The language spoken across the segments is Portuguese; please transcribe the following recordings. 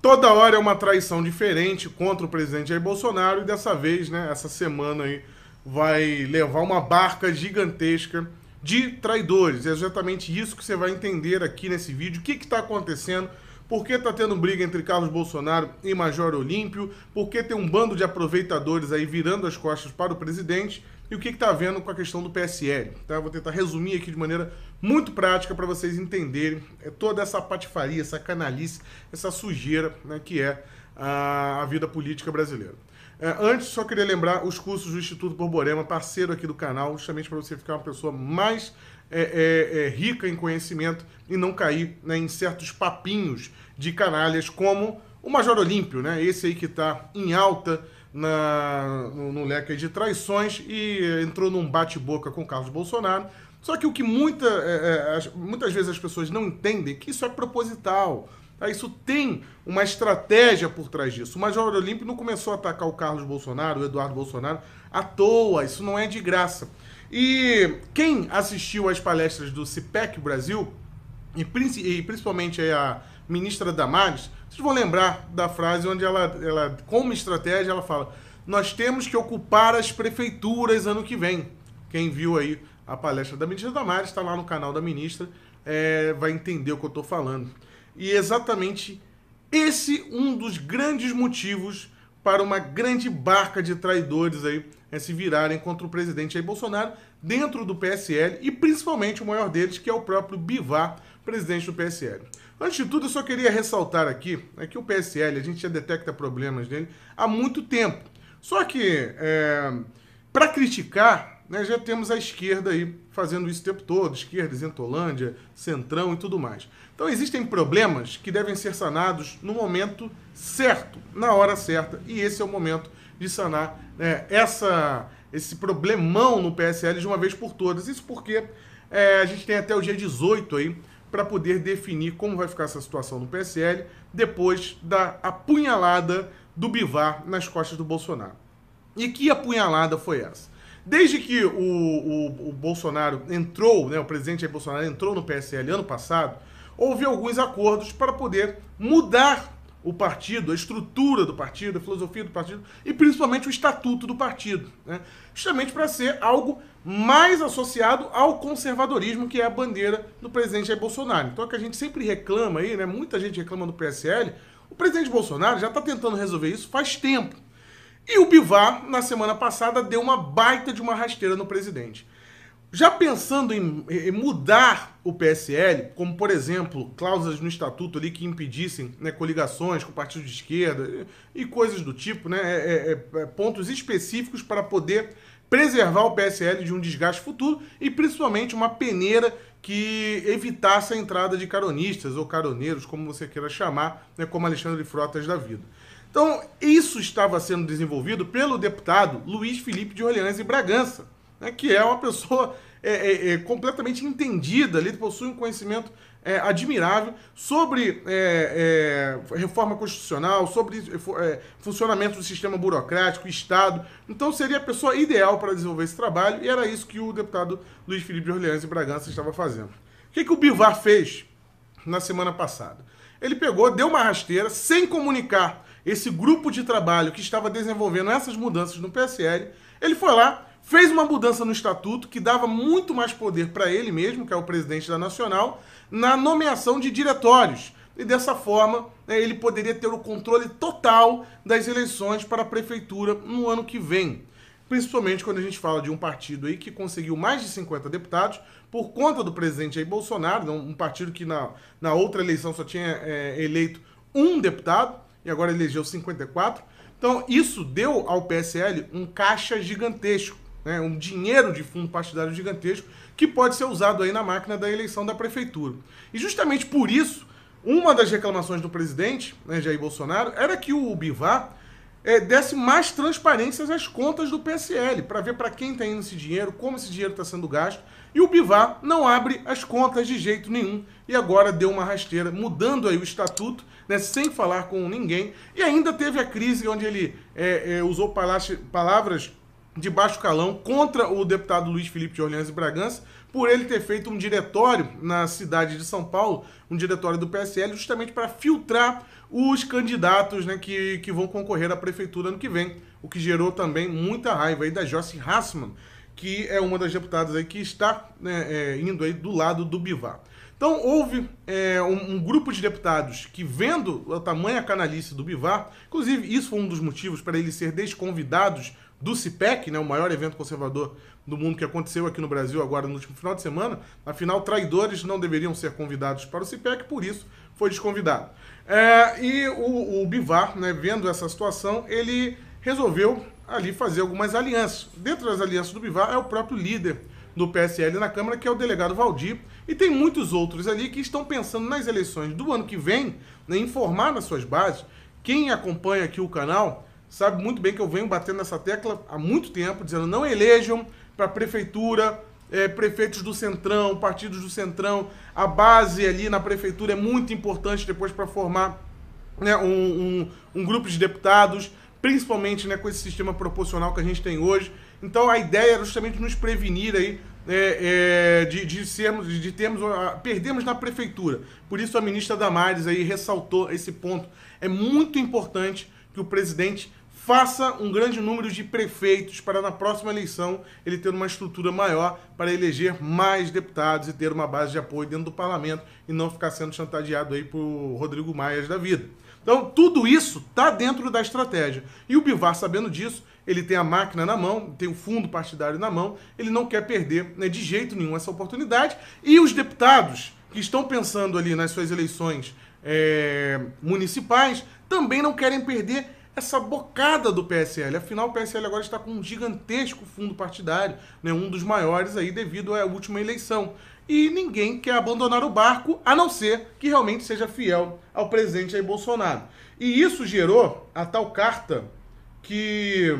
Toda hora é uma traição diferente contra o presidente Jair Bolsonaro e dessa vez, né, essa semana aí vai levar uma barca gigantesca de traidores. É exatamente isso que você vai entender aqui nesse vídeo. O que está acontecendo? Por que está tendo briga entre Carlos Bolsonaro e Major Olímpio? Por que tem um bando de aproveitadores aí virando as costas para o presidente? e o que está havendo com a questão do PSL. Tá? Então, vou tentar resumir aqui de maneira muito prática para vocês entenderem é, toda essa patifaria, essa canalice, essa sujeira né, que é a, a vida política brasileira. É, antes, só queria lembrar os cursos do Instituto Borborema, parceiro aqui do canal, justamente para você ficar uma pessoa mais é, é, é, rica em conhecimento e não cair né, em certos papinhos de canalhas como o Major Olímpio, né? Esse aí que está em alta na, no, no, leque de traições e eh, entrou num bate-boca com Carlos Bolsonaro. Só que o que muita, é, é, muitas vezes as pessoas não entendem é que isso é proposital. Tá? Isso tem uma estratégia por trás disso. O Major Olímpio não começou a atacar o Carlos Bolsonaro, o Eduardo Bolsonaro, à toa. Isso não é de graça. E quem assistiu às palestras do CIPEC Brasil, e, principalmente a ministra Damares, vocês vão lembrar da frase onde ela, ela como estratégia, ela fala: nós temos que ocupar as prefeituras ano que vem. Quem viu aí a palestra da ministra Damares, está lá no canal da ministra, é, vai entender o que eu estou falando. E exatamente esse um dos grandes motivos para uma grande barca de traidores aí é, se virarem contra o presidente Jair Bolsonaro dentro do PSL e principalmente o maior deles, que é o próprio Bivar, presidente do PSL. Antes de tudo, eu só queria ressaltar aqui é que o PSL, a gente já detecta problemas dele há muito tempo. Só que, é, para criticar, né, já temos a esquerda aí fazendo isso o tempo todo, esquerda, isentolândia, centrão e tudo mais. Então existem problemas que devem ser sanados no momento certo, na hora certa, e esse é o momento de sanar né, essa, esse problemão no PSL de uma vez por todas. Isso porque é, a gente tem até o dia 18 aí para poder definir como vai ficar essa situação no PSL depois da apunhalada do Bivar nas costas do Bolsonaro. E que apunhalada foi essa? Desde que o, o, o Bolsonaro entrou, né, o presidente Bolsonaro entrou no PSL ano passado, houve alguns acordos para poder mudar o partido, a estrutura do partido, a filosofia do partido e principalmente o estatuto do partido. Né? Justamente para ser algo mais associado ao conservadorismo, que é a bandeira do presidente Jair Bolsonaro. Então é que a gente sempre reclama aí, né? muita gente reclama do PSL. O presidente Bolsonaro já está tentando resolver isso faz tempo. E o Bivar, na semana passada, deu uma baita de uma rasteira no presidente. Já pensando em, em, mudar o PSL, como por exemplo, cláusulas no estatuto ali que impedissem né, coligações com partidos de esquerda e, e coisas do tipo, né, é, é, é, é pontos específicos para poder preservar o PSL de um desgaste futuro e principalmente uma peneira que evitasse a entrada de caronistas ou caroneiros, como você queira chamar, né, como Alexandre Frotas da vida. Então, isso estava sendo desenvolvido pelo deputado Luiz Felipe de Orleans e Bragança né, que é uma pessoa é, é, é, completamente entendida ali, possui um conhecimento é, admirável sobre é, é, reforma constitucional, sobre funcionamento do sistema burocrático, Estado. Então seria a pessoa ideal para desenvolver esse trabalho e era isso que o deputado Luiz Felipe de Orleans e Bragança estava fazendo. O que, que o Bivar fez na semana passada? Ele pegou, deu uma rasteira, sem comunicar esse grupo de trabalho que estava desenvolvendo essas mudanças no PSL. Ele foi lá, fez uma mudança no estatuto que dava muito mais poder para ele mesmo, que é o presidente da Nacional, na nomeação de diretórios. E dessa forma, né, ele poderia ter o controle total das eleições para a prefeitura no ano que vem. Principalmente quando a gente fala de um partido aí que conseguiu mais de 50 deputados por conta do presidente aí Bolsonaro, um partido que na, na outra eleição só tinha é, eleito um deputado e agora elegeu 54. Então, isso deu ao PSL um caixa gigantesco né, um dinheiro de fundo partidário gigantesco que pode ser usado aí na máquina da eleição da prefeitura. E justamente por isso, uma das reclamações do presidente, né, Jair Bolsonaro, era que o Bivar é, desse mais transparências às contas do PSL, para ver para quem está indo esse dinheiro, como esse dinheiro está sendo gasto. E o Bivar não abre as contas de jeito nenhum. E agora deu uma rasteira, mudando aí o estatuto, né, sem falar com ninguém. E ainda teve a crise onde ele é, é, usou palavras de baixo calão contra o deputado Luiz Felipe de Orleans e Bragança por ele ter feito um diretório na cidade de São Paulo, um diretório do PSL, justamente para filtrar os candidatos né, que, que vão concorrer à prefeitura ano que vem, o que gerou também muita raiva aí da Jossi Hassmann que é uma das deputadas aí que está né, é, indo aí do lado do Bivar. Então houve é, um, um, grupo de deputados que, vendo a tamanha canalice do Bivar, inclusive isso foi um dos motivos para ele ser desconvidados do CIPEC, né, o maior evento conservador do mundo que aconteceu aqui no Brasil agora no último final de semana. Afinal, traidores não deveriam ser convidados para o CIPEC, por isso foi desconvidado. É, e o, o Bivar, né, vendo essa situação, ele resolveu ali fazer algumas alianças. Dentro das alianças do Bivar é o próprio líder do PSL na Câmara, que é o delegado Valdir, e tem muitos outros ali que estão pensando nas eleições do ano que vem, né, informar nas suas bases. Quem acompanha aqui o canal sabe muito bem que eu venho batendo nessa tecla há muito tempo, dizendo não elejam para a prefeitura é, prefeitos do Centrão, partidos do Centrão. A base ali na prefeitura é muito importante depois para formar né, um, um, um, grupo de deputados, principalmente né, com esse sistema proporcional que a gente tem hoje. Então a ideia era justamente nos prevenir aí é, é, de, de, sermos, de termos, perdemos na prefeitura. Por isso a ministra Damares aí ressaltou esse ponto. É muito importante que o presidente faça um grande número de prefeitos para na próxima eleição ele ter uma estrutura maior para eleger mais deputados e ter uma base de apoio dentro do parlamento e não ficar sendo chantageado aí por Rodrigo Maias da vida. Então, tudo isso está dentro da estratégia. E o Bivar, sabendo disso, ele tem a máquina na mão, tem o fundo partidário na mão, ele não quer perder né, de jeito nenhum essa oportunidade. E os deputados que estão pensando ali nas suas eleições é, municipais também não querem perder essa bocada do PSL. Afinal, o PSL agora está com um gigantesco fundo partidário, né? um dos maiores aí devido à última eleição. E ninguém quer abandonar o barco, a não ser que realmente seja fiel ao presidente aí Bolsonaro. E isso gerou a tal carta que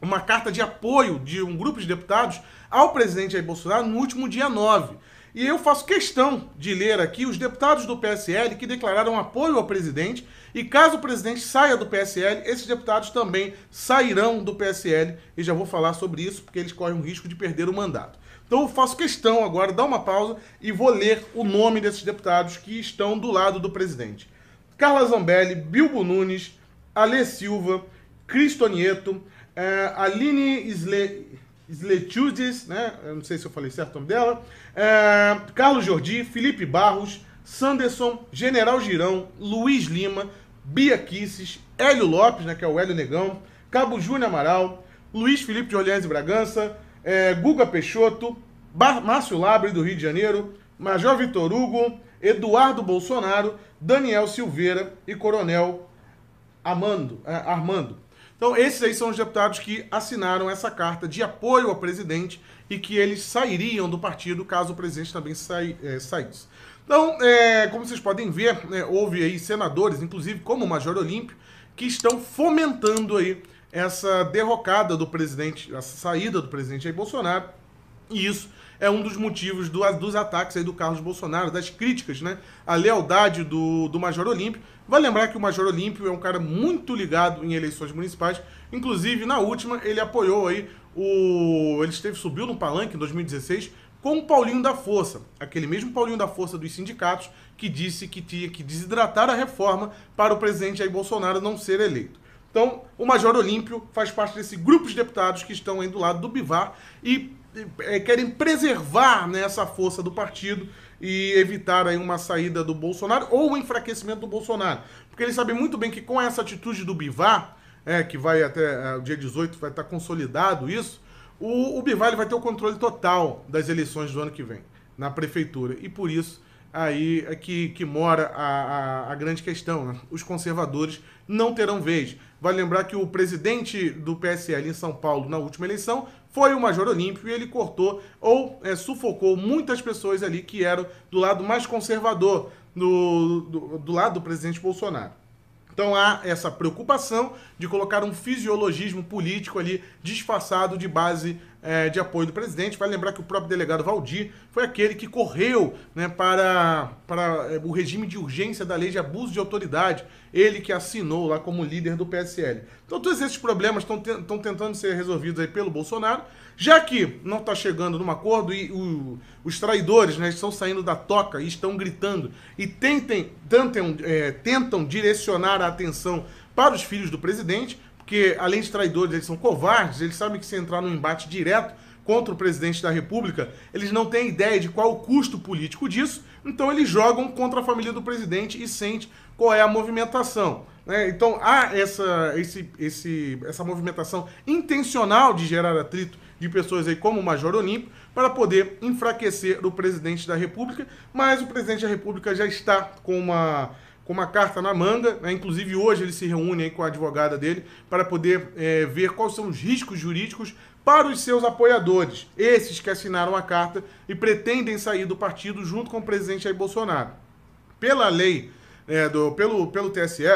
uma carta de apoio de um grupo de deputados ao presidente Jair Bolsonaro no último dia 9. E eu faço questão de ler aqui os deputados do PSL que declararam apoio ao presidente. E caso o presidente saia do PSL, esses deputados também sairão do PSL. E já vou falar sobre isso, porque eles correm o risco de perder o mandato. Então eu faço questão agora, dar uma pausa e vou ler o nome desses deputados que estão do lado do presidente. Carla Zambelli, Bilbo Nunes, Alê Silva, Cristo Nieto, eh, Aline Isley... Sletudis, né? Eu não sei se eu falei certo o nome dela. É, Carlos Jordi, Felipe Barros, Sanderson, General Girão, Luiz Lima, Bia Kisses, Hélio Lopes, né? Que é o Hélio Negão, Cabo Júnior Amaral, Luiz Felipe de Orleans e Bragança, é, Guga Peixoto, Bar Márcio Labre do Rio de Janeiro, Major Vitor Hugo, Eduardo Bolsonaro, Daniel Silveira e Coronel Amando, é, Armando. Então, esses aí são os deputados que assinaram essa carta de apoio ao presidente e que eles sairiam do partido caso o presidente também sai, é, saísse. Então, é, como vocês podem ver, né, houve aí senadores, inclusive como o Major Olímpio, que estão fomentando aí essa derrocada do presidente, essa saída do presidente aí Bolsonaro. E isso é um dos motivos do, dos ataques aí do Carlos Bolsonaro, das críticas, né? A lealdade do, do Major Olímpio. Vai lembrar que o Major Olímpio é um cara muito ligado em eleições municipais. Inclusive, na última, ele apoiou aí o. Ele esteve, subiu no palanque em 2016 com o Paulinho da Força, aquele mesmo Paulinho da Força dos sindicatos que disse que tinha que desidratar a reforma para o presidente Jair Bolsonaro não ser eleito. Então, o Major Olímpio faz parte desse grupo de deputados que estão aí do lado do Bivar e é, querem preservar né, essa força do partido e evitar aí uma saída do Bolsonaro ou um enfraquecimento do Bolsonaro. Porque eles sabem muito bem que com essa atitude do Bivar, é, que vai até é, o dia 18, vai estar consolidado isso, o, o Bivar vai ter o controle total das eleições do ano que vem na prefeitura. E por isso aí é que, que mora a, a, a grande questão. Né? Os conservadores não terão vez. Vale lembrar que o presidente do PSL em São Paulo na última eleição foi o Major Olímpio e ele cortou ou é, sufocou muitas pessoas ali que eram do lado mais conservador, do, do, do lado do presidente Bolsonaro. Então há essa preocupação de colocar um fisiologismo político ali disfarçado de base é, de apoio do presidente. Vai lembrar que o próprio delegado Valdir foi aquele que correu né, para, para é, o regime de urgência da lei de abuso de autoridade, ele que assinou lá como líder do PSL. Então, todos esses problemas estão te, tentando ser resolvidos aí pelo Bolsonaro, já que não está chegando num acordo e o, os traidores né, estão saindo da toca e estão gritando e tentem, tentem, é, tentam direcionar a atenção para os filhos do presidente, porque além de traidores, eles são covardes, eles sabem que se entrar num embate direto contra o presidente da República, eles não têm ideia de qual o custo político disso, então eles jogam contra a família do presidente e sente qual é a movimentação. Né? Então há essa, esse, esse, essa movimentação intencional de gerar atrito de pessoas aí como o Major Olímpio para poder enfraquecer o presidente da República, mas o presidente da República já está com uma com uma carta na manga. Né? Inclusive, hoje ele se reúne com a advogada dele para poder é, ver quais são os riscos jurídicos para os seus apoiadores, esses que assinaram a carta e pretendem sair do partido junto com o presidente Jair Bolsonaro. Pela lei, é, do, pelo, pelo TSE,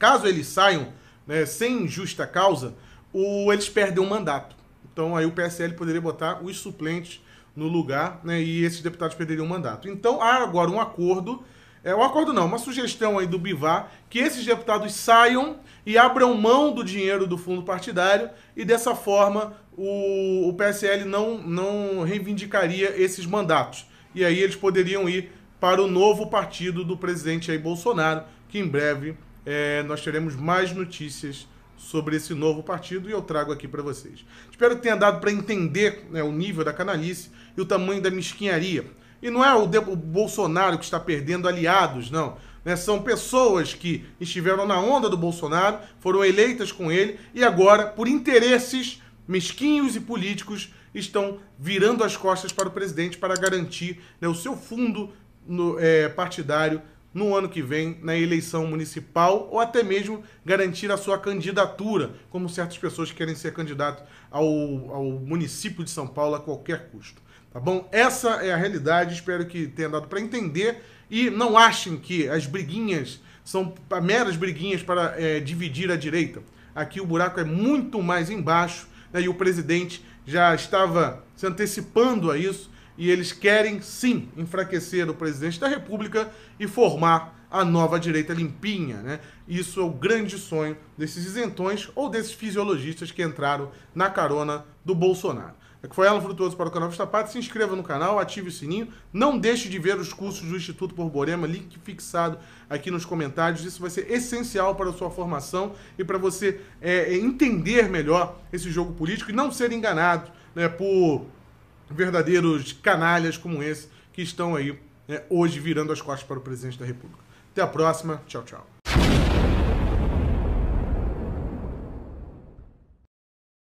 caso eles saiam né, sem justa causa, o, eles perdem o mandato. Então aí o PSL poderia botar os suplentes no lugar né, e esses deputados perderiam o mandato. Então há agora um acordo é, um acordo não, uma sugestão aí do Bivar, que esses deputados saiam e abram mão do dinheiro do fundo partidário e dessa forma o, o PSL não, não reivindicaria esses mandatos. E aí eles poderiam ir para o novo partido do presidente aí, Bolsonaro, que em breve é, nós teremos mais notícias sobre esse novo partido e eu trago aqui para vocês. Espero que tenha dado para entender né, o nível da canalice e o tamanho da mesquinharia e não é o, de, o Bolsonaro que está perdendo aliados, não. Né? São pessoas que estiveram na onda do Bolsonaro, foram eleitas com ele e agora, por interesses mesquinhos e políticos, estão virando as costas para o presidente para garantir né, o seu fundo no, é, partidário no ano que vem, na eleição municipal, ou até mesmo garantir a sua candidatura, como certas pessoas querem ser candidato ao, ao município de São Paulo a qualquer custo. Tá bom? Essa é a realidade, espero que tenha dado para entender. E não achem que as briguinhas são meras briguinhas para é, dividir a direita. Aqui o buraco é muito mais embaixo né, e o presidente já estava se antecipando a isso e eles querem sim enfraquecer o presidente da República e formar a nova direita limpinha, né? Isso é o grande sonho desses isentões ou desses fisiologistas que entraram na carona do Bolsonaro. É que foi ela frutuoso para o canal Vista Se inscreva no canal, ative o sininho. Não deixe de ver os cursos do Instituto Borborema, link fixado aqui nos comentários. Isso vai ser essencial para a sua formação e para você é, é, entender melhor esse jogo político e não ser enganado né, por verdadeiros canalhas como esse que estão aí né, hoje virando as costas para o presidente da República. Até a próxima. Tchau, tchau.